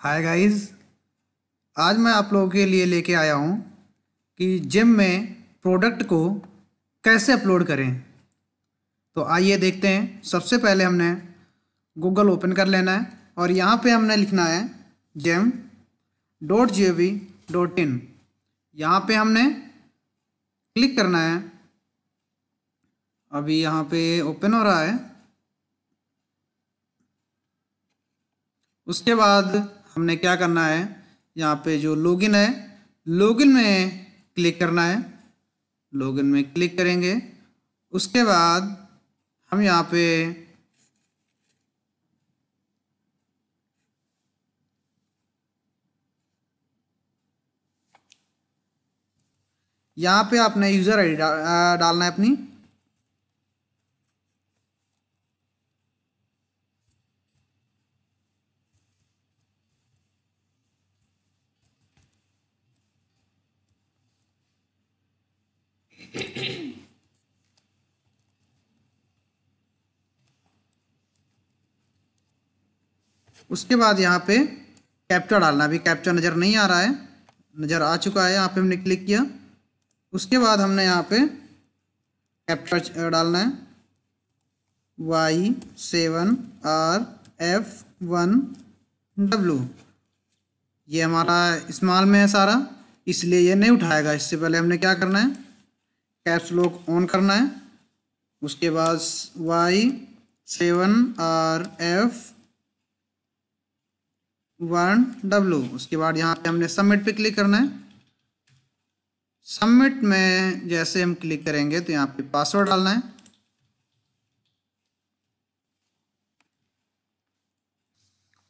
Hi guys आज मैं आप लोगों के लिए लेके आया हूँ कि जिम में प्रोडक्ट को कैसे अपलोड करें तो आइए देखते हैं सबसे पहले हमने गूगल ओपन कर लेना है और यहाँ पे हमने लिखना है gem dot G V dot in यहाँ पर हमने क्लिक करना है अभी यहाँ पे ओपन हो रहा है उसके बाद हमने क्या करना है यहाँ पे जो लॉगिन है लॉगिन में क्लिक करना है लॉगिन में क्लिक करेंगे उसके बाद हम यहाँ पे यहाँ पे आपने यूज़र आई डालना है अपनी उसके बाद यहाँ पे कैप्चा डालना अभी कैप्चा नज़र नहीं आ रहा है नज़र आ चुका है यहाँ पे हमने क्लिक किया उसके बाद हमने यहाँ पे कैप्चा डालना है Y seven R F one W ये हमारा इस्तेमाल में है सारा इसलिए ये नहीं उठाएगा इससे पहले हमने क्या करना है कैप्स लॉक ऑन करना है उसके बाद Y seven R F one W उसके बाद यहाँ पे हमने सबमिट पे क्लिक करना है सबमिट में जैसे हम क्लिक करेंगे तो यहाँ पे पासवर्ड डालना है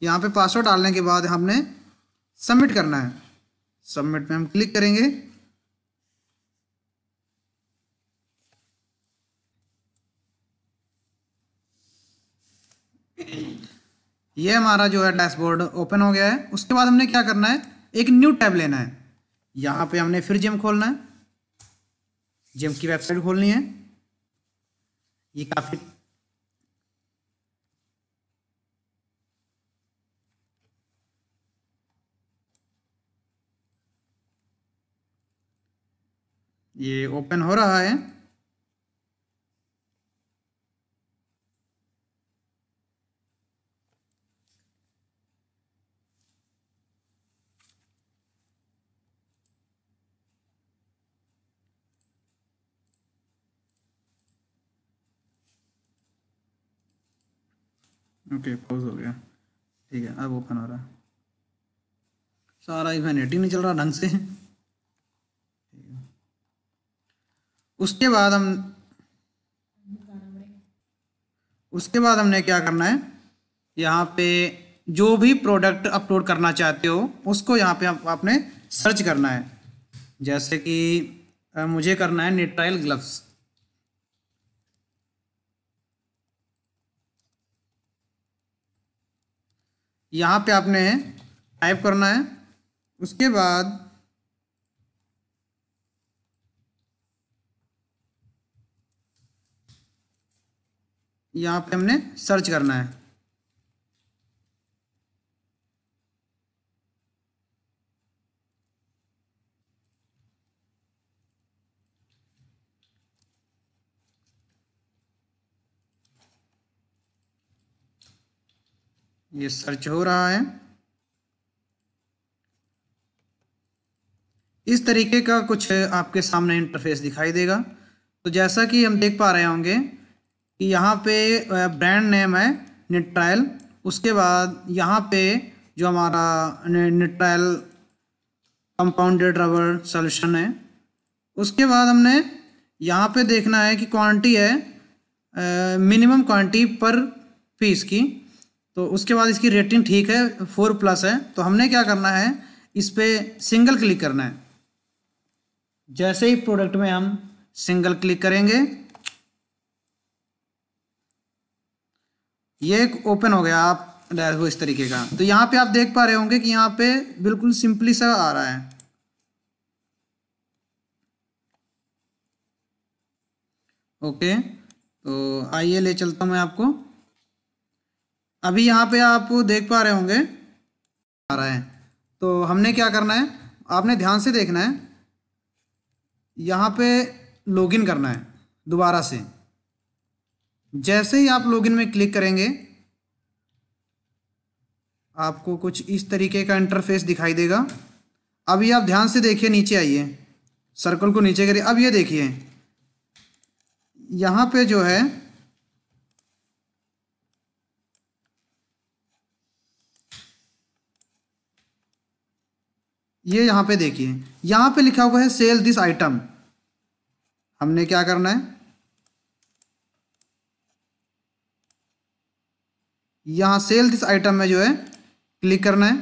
यहाँ पे पासवर्ड डालने के बाद हमने सबमिट करना है सबमिट में हम क्लिक करेंगे ये हमारा जो है डैशबोर्ड ओपन हो गया है उसके बाद हमने क्या करना है एक न्यू टैब लेना है यहाँ पे हमने फिर जिम खोलना है जिम की वेबसाइट खोलनी है ये काफ़ी ये ओपन हो रहा है ओके पॉज हो गया ठीक है अब ओपन हो रहा है सारा इवेंट नेटिंग नहीं चल रहा ढंग से उसके बाद हम उसके बाद हमने क्या करना है यहाँ पे जो भी प्रोडक्ट अपलोड करना चाहते हो उसको यहाँ पे आप, आपने सर्च करना है जैसे कि मुझे करना है निट्राइल ग्लव्स यहाँ पे आपने टाइप करना है उसके बाद यहाँ पे हमने सर्च करना है ये सर्च हो रहा है इस तरीके का कुछ आपके सामने इंटरफेस दिखाई देगा तो जैसा कि हम देख पा रहे होंगे कि यहाँ पे ब्रांड नेम है निट्रायल उसके बाद यहाँ पे जो हमारा निट्रायल कंपाउंडेड रबर सॉल्यूशन है उसके बाद हमने यहाँ पे देखना है कि क्वांटिटी है मिनिमम क्वांटिटी पर पीस की तो उसके बाद इसकी रेटिंग ठीक है फोर प्लस है तो हमने क्या करना है इस पर सिंगल क्लिक करना है जैसे ही प्रोडक्ट में हम सिंगल क्लिक करेंगे ये एक ओपन हो गया आप डायरेक्ट इस तरीके का तो यहाँ पे आप देख पा रहे होंगे कि यहाँ पे बिल्कुल सिंपली सा आ रहा है ओके तो आइए ले चलता हूँ मैं आपको अभी यहाँ पे आप देख पा रहे होंगे आ रहा है तो हमने क्या करना है आपने ध्यान से देखना है यहाँ पे लॉगिन करना है दोबारा से जैसे ही आप लॉगिन में क्लिक करेंगे आपको कुछ इस तरीके का इंटरफेस दिखाई देगा अभी आप ध्यान से देखिए नीचे आइए सर्कल को नीचे करिए अब ये देखिए यहाँ पे जो है ये यहाँ पे देखिए यहाँ पे लिखा हुआ है सेल दिस आइटम हमने क्या करना है यहाँ सेल दिस आइटम में जो है क्लिक करना है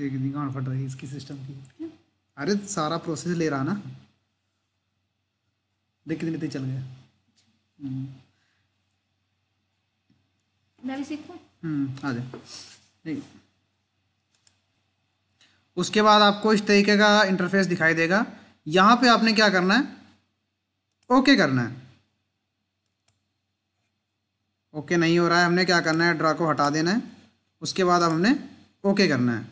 देख दी गांड फट रही है इसकी सिस्टम की अरे सारा प्रोसेस ले रहा ना कितने तेज चल गया हम्म। हम्म, आ जाए उसके बाद आपको इस तरीके का इंटरफेस दिखाई देगा यहाँ पे आपने क्या करना है ओके करना है ओके नहीं हो रहा है हमने क्या करना है ड्रा को हटा देना है उसके बाद अब हमने ओके करना है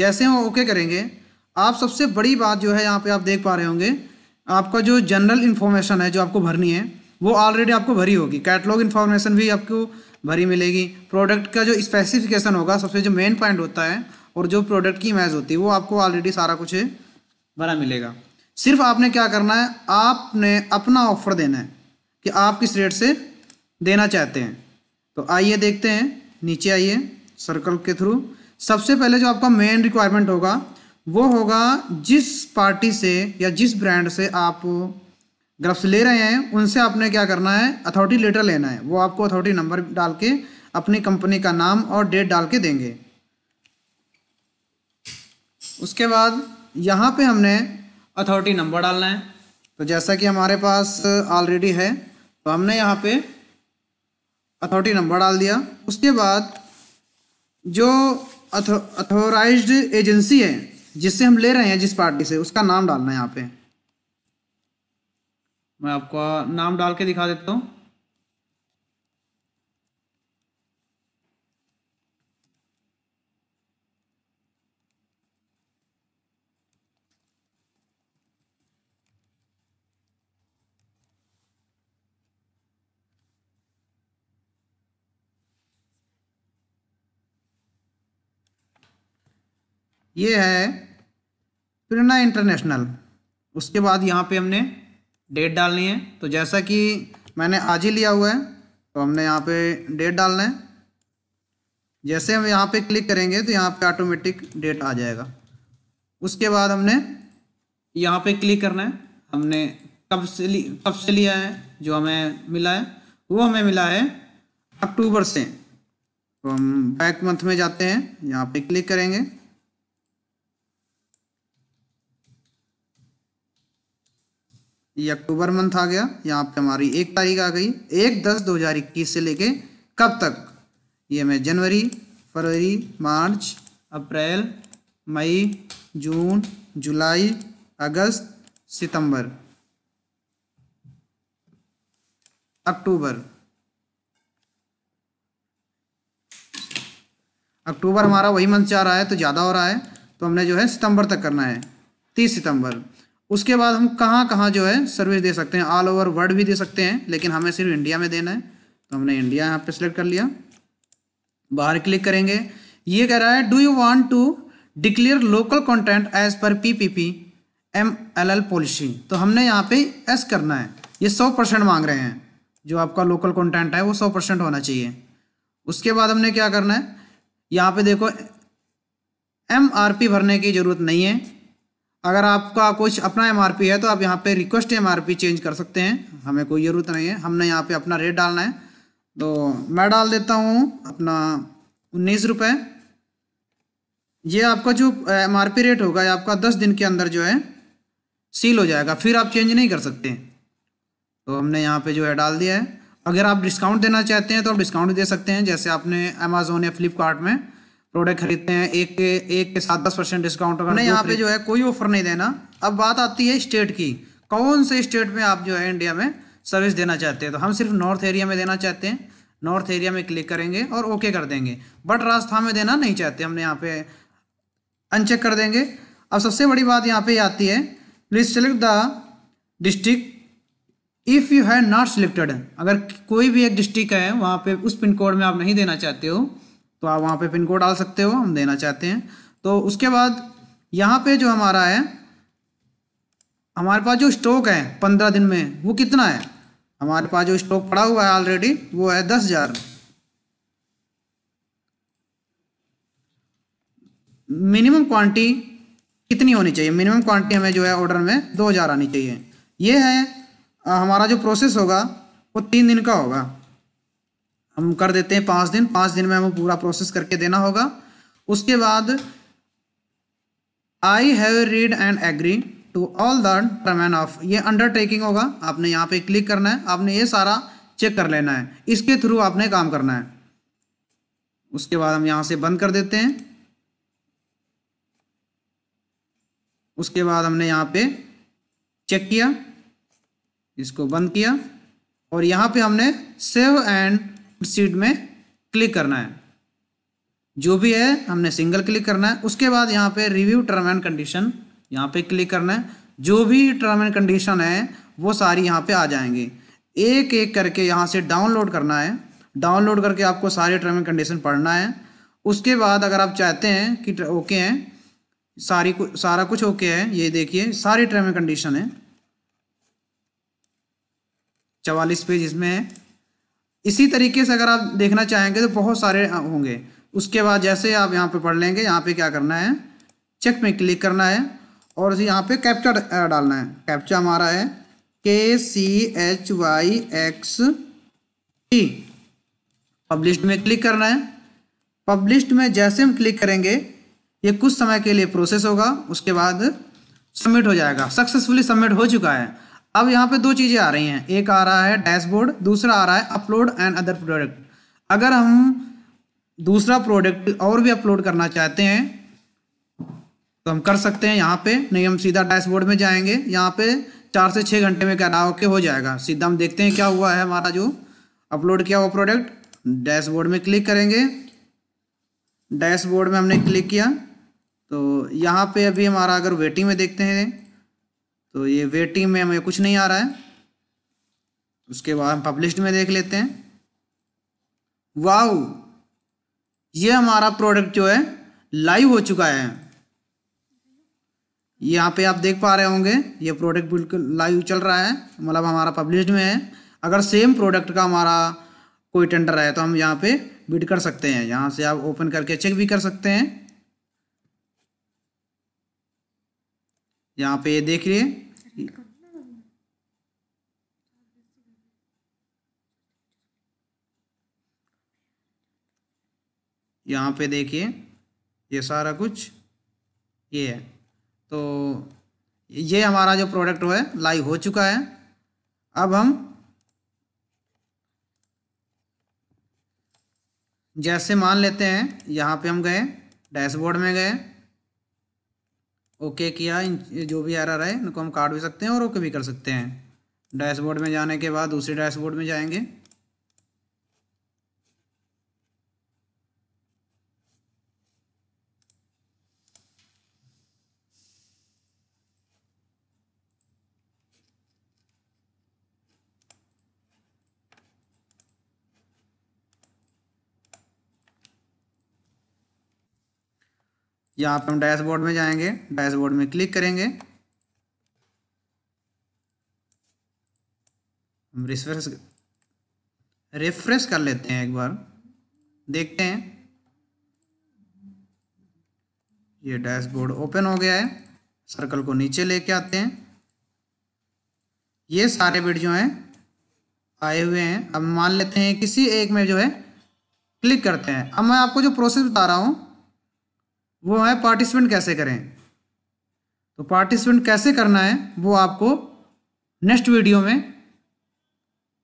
जैसे हम ओके करेंगे आप सबसे बड़ी बात जो है यहाँ पे आप देख पा रहे होंगे आपका जो जनरल इन्फॉर्मेशन है जो आपको भरनी है वो ऑलरेडी आपको भरी होगी कैटलॉग इन्फॉर्मेशन भी आपको भरी मिलेगी प्रोडक्ट का जो स्पेसिफिकेशन होगा सबसे जो मेन पॉइंट होता है और जो प्रोडक्ट की इमेज होती है वो आपको ऑलरेडी सारा कुछ भरा मिलेगा सिर्फ आपने क्या करना है आपने अपना ऑफर देना है कि आप किस रेट से देना चाहते हैं तो आइए देखते हैं नीचे आइए सर्कल के थ्रू सबसे पहले जो आपका मेन रिक्वायरमेंट होगा वो होगा जिस पार्टी से या जिस ब्रांड से आप ग्रफ्स ले रहे हैं उनसे आपने क्या करना है अथॉरिटी लेटर लेना है वो आपको अथॉरिटी नंबर डाल के अपनी कंपनी का नाम और डेट डाल के देंगे उसके बाद यहाँ पे हमने अथॉरिटी नंबर डालना है तो जैसा कि हमारे पास ऑलरेडी है तो हमने यहाँ पे अथॉरिटी नंबर डाल दिया उसके बाद जो अथोराइज्ड एजेंसी है जिससे हम ले रहे हैं जिस पार्टी से उसका नाम डालना है यहाँ पे मैं आपको नाम डाल के दिखा देता हूँ ये है प्रेरणा इंटरनेशनल उसके बाद यहाँ पे हमने डेट डालनी है तो जैसा कि मैंने आज ही लिया हुआ है तो हमने यहाँ पे डेट डालना है जैसे हम यहाँ पे क्लिक करेंगे तो यहाँ पे ऑटोमेटिक डेट आ जाएगा उसके बाद हमने यहाँ पे क्लिक करना है हमने कब से ली कब से लिया है जो हमें मिला है वो हमें मिला है अक्टूबर से तो हम बैक मंथ में जाते हैं यहाँ पे क्लिक करेंगे ये अक्टूबर मंथ आ गया यहाँ पे हमारी एक तारीख आ गई एक दस दो हजार इक्कीस से लेके कब तक ये हमें जनवरी फरवरी मार्च अप्रैल मई जून जुलाई अगस्त सितंबर अक्टूबर अक्टूबर हमारा वही मंथ जा रहा है तो ज़्यादा हो रहा है तो हमने जो है सितंबर तक करना है तीस सितंबर उसके बाद हम कहाँ कहाँ जो है सर्विस दे सकते हैं ऑल ओवर वर्ल्ड भी दे सकते हैं लेकिन हमें सिर्फ इंडिया में देना है तो हमने इंडिया यहाँ पे सिलेक्ट कर लिया बाहर क्लिक करेंगे ये कह रहा है do you want to declare local content as per P P P M L L policy तो हमने यहाँ पे एस करना है ये सौ परसेंट मांग रहे हैं जो आपका लोकल कॉन्टेंट है वो सौ परसेंट होना चाहिए उसके बाद हमने क्या करना है यहाँ पे देखो एम आर पी भरने की ज़रूरत नहीं है अगर आपका कुछ अपना एम है तो आप यहाँ पे रिक्वेस्ट एम चेंज कर सकते हैं हमें कोई ज़रूरत नहीं है हमने यहाँ पे अपना रेट डालना है तो मैं डाल देता हूँ अपना उन्नीस रुपये ये आपका जो एम रेट होगा ये आपका दस दिन के अंदर जो है सील हो जाएगा फिर आप चेंज नहीं कर सकते तो हमने यहाँ पे जो है डाल दिया है अगर आप डिस्काउंट देना चाहते हैं तो आप डिस्काउंट दे सकते हैं जैसे आपने अमेज़ोन या फ्लिपकार्ट में प्रोडक्ट खरीदते हैं एक के एक के साथ दस परसेंट डिस्काउंट होगा यहाँ पे जो है कोई ऑफर नहीं देना अब बात आती है स्टेट की कौन से स्टेट में आप जो है इंडिया में सर्विस देना चाहते हैं तो हम सिर्फ नॉर्थ एरिया में देना चाहते हैं नॉर्थ एरिया में क्लिक करेंगे और ओके कर देंगे बट राजस्थान में देना नहीं चाहते हमने यहाँ पे अनचेक कर देंगे अब सबसे बड़ी बात यहाँ पे आती है please select the district if you have not selected अगर कोई भी एक डिस्ट्रिक्ट है वहाँ पे उस पिन कोड में आप नहीं देना चाहते हो तो आप वहाँ पे पिन कोड डाल सकते हो हम देना चाहते हैं तो उसके बाद यहाँ पे जो हमारा है हमारे पास जो स्टॉक है पंद्रह दिन में वो कितना है हमारे पास जो स्टॉक पड़ा हुआ है ऑलरेडी वो है दस हज़ार मिनिमम क्वांटिटी कितनी होनी चाहिए मिनिमम क्वांटिटी हमें जो है ऑर्डर में दो हज़ार आनी चाहिए ये है हमारा जो प्रोसेस होगा वो तीन दिन का होगा हम कर देते हैं पाँच दिन पाँच दिन में हमें पूरा प्रोसेस करके देना होगा उसके बाद I have read and agree to all the term of ये अंडरटेकिंग होगा आपने यहाँ पे क्लिक करना है आपने ये सारा चेक कर लेना है इसके थ्रू आपने काम करना है उसके बाद हम यहाँ से बंद कर देते हैं उसके बाद हमने यहाँ पे चेक किया इसको बंद किया और यहाँ पे हमने सेव एंड सीट में क्लिक करना है जो भी है हमने सिंगल क्लिक करना है उसके बाद यहाँ पे रिव्यू टर्म एंड कंडीशन यहाँ पे क्लिक करना है जो भी टर्म एंड कंडीशन है वो सारी यहाँ पे आ जाएंगी एक एक करके यहाँ से डाउनलोड करना है डाउनलोड करके आपको सारे टर्म एंड कंडीशन पढ़ना है उसके बाद अगर आप चाहते हैं कि ओके हैं सारी कु, सारा कुछ ओके है ये देखिए सारी टर्म एंड कंडीशन है चवालीस पेज इसमें है इसी तरीके से अगर आप देखना चाहेंगे तो बहुत सारे हाँ, होंगे उसके बाद जैसे आप यहाँ पे पढ़ लेंगे यहाँ पे क्या करना है चेक में क्लिक करना है और यहाँ पे कैप्चा डालना है कैप्चा हमारा है K C H Y X T published में क्लिक करना है पब्लिश्ड में जैसे हम क्लिक करेंगे ये कुछ समय के लिए प्रोसेस होगा उसके बाद सबमिट हो जाएगा सक्सेसफुली सबमिट हो चुका है अब यहाँ पे दो चीज़ें आ रही हैं एक आ रहा है डैशबोर्ड दूसरा आ रहा है अपलोड एंड अदर प्रोडक्ट अगर हम दूसरा प्रोडक्ट और भी अपलोड करना चाहते हैं तो हम कर सकते हैं यहाँ पे नहीं हम सीधा डैशबोर्ड में जाएंगे यहाँ पे चार से छः घंटे में कहना ओके हो जाएगा सीधा हम देखते हैं क्या हुआ है हमारा जो अपलोड किया हुआ प्रोडक्ट डैशबोर्ड में क्लिक करेंगे डैशबोर्ड में हमने क्लिक किया तो यहाँ पे अभी हमारा अगर वेटिंग में देखते हैं तो ये वेटिंग में हमें कुछ नहीं आ रहा है उसके बाद हम पब्लिश्ड में देख लेते हैं वाह ये हमारा प्रोडक्ट जो है लाइव हो चुका है यहाँ पे आप देख पा रहे होंगे ये प्रोडक्ट बिल्कुल लाइव चल रहा है मतलब हमारा पब्लिश्ड में है अगर सेम प्रोडक्ट का हमारा कोई टेंडर है तो हम यहाँ पे बिड कर सकते हैं यहाँ से आप ओपन करके चेक भी कर सकते हैं यहाँ पे ये देख लिए यहाँ पे देखिए ये सारा कुछ ये है तो ये हमारा जो प्रोडक्ट है लाइव हो चुका है अब हम जैसे मान लेते हैं यहाँ पे हम गए डैशबोर्ड में गए ओके किया जो भी आ रहा है उनको हम काट भी सकते हैं और ओके भी कर सकते हैं डैशबोर्ड में जाने के बाद दूसरे डैशबोर्ड में जाएंगे यहाँ पर हम डैशबोर्ड में जाएंगे डैशबोर्ड में क्लिक करेंगे हम रिफ्रेश रिफ्रेश कर लेते हैं एक बार देखते हैं ये डैशबोर्ड ओपन हो गया है सर्कल को नीचे लेके आते हैं ये सारे बिट जो हैं आए हुए हैं अब मान लेते हैं किसी एक में जो है क्लिक करते हैं अब मैं आपको जो प्रोसेस बता रहा हूँ वो है पार्टिसिपेंट कैसे करें तो पार्टिसिपेंट कैसे करना है वो आपको नेक्स्ट वीडियो में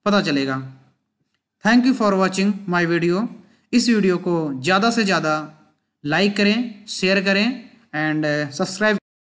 पता चलेगा thank you for watching my video इस वीडियो को ज़्यादा से ज़्यादा लाइक करें शेयर करें एंड सब्सक्राइब uh,